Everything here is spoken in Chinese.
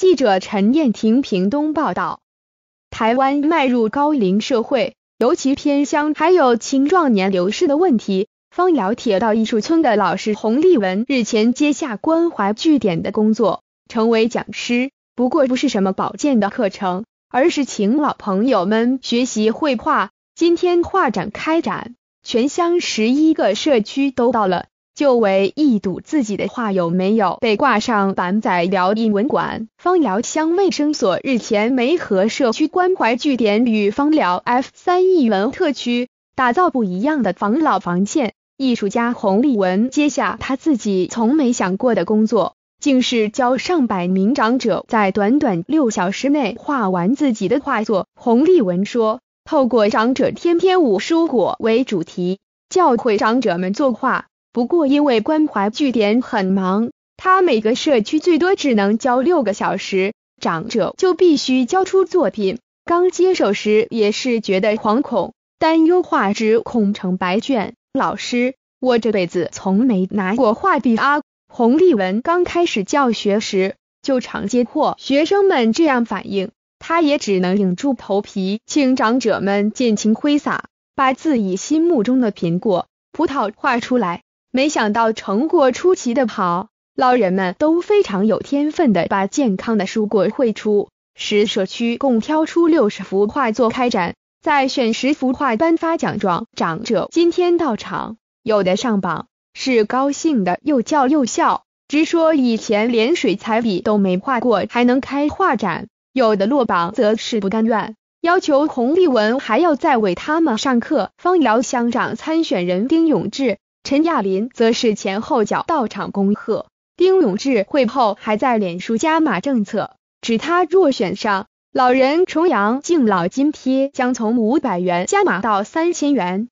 记者陈燕婷屏东报道，台湾迈入高龄社会，尤其偏乡还有青壮年流失的问题。方寮铁道艺术村的老师洪立文日前接下关怀据点的工作，成为讲师。不过不是什么保健的课程，而是请老朋友们学习绘画。今天画展开展，全乡十一个社区都到了。就为一睹自己的画有没有被挂上板仔辽印文馆方寮乡卫生所日前梅河社区关怀据点与方寮 F 三艺文特区打造不一样的防老防线。艺术家洪立文接下他自己从没想过的工作，竟是教上百名长者在短短六小时内画完自己的画作。洪立文说，透过长者天天五蔬果为主题，教会长者们作画。不过，因为关怀据点很忙，他每个社区最多只能教六个小时，长者就必须交出作品。刚接手时，也是觉得惶恐、担忧，画纸恐成白卷。老师，我这辈子从没拿过画笔啊！洪立文刚开始教学时，就常接获学生们这样反应，他也只能硬住头皮，请长者们尽情挥洒，把自己心目中的苹果、葡萄画出来。没想到成果出奇的好，老人们都非常有天分的把健康的蔬果绘出，十社区共挑出六十幅画作开展，再选十幅画颁发奖状，长者今天到场，有的上榜是高兴的，又叫又笑，直说以前连水彩笔都没画过，还能开画展；有的落榜则是不甘愿，要求洪立文还要再为他们上课。方瑶乡长参选人丁永志。陈亚林则是前后脚到场恭贺，丁永志会后还在脸书加码政策，指他若选上，老人重阳敬老津贴将从五百元加码到三千元。